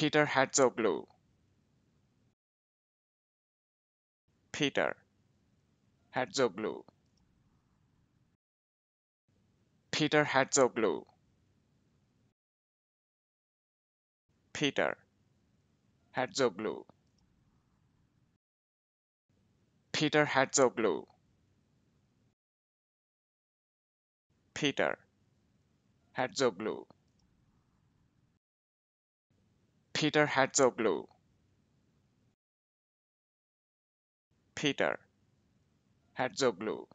Peter Hetzoglu. Peter Hetzoglu. Peter Hetzoglu. Peter Hetzoglu. Peter Hetzoglu. Peter Herzoglu. Peter Hetzoglu. Peter Hetzoglu.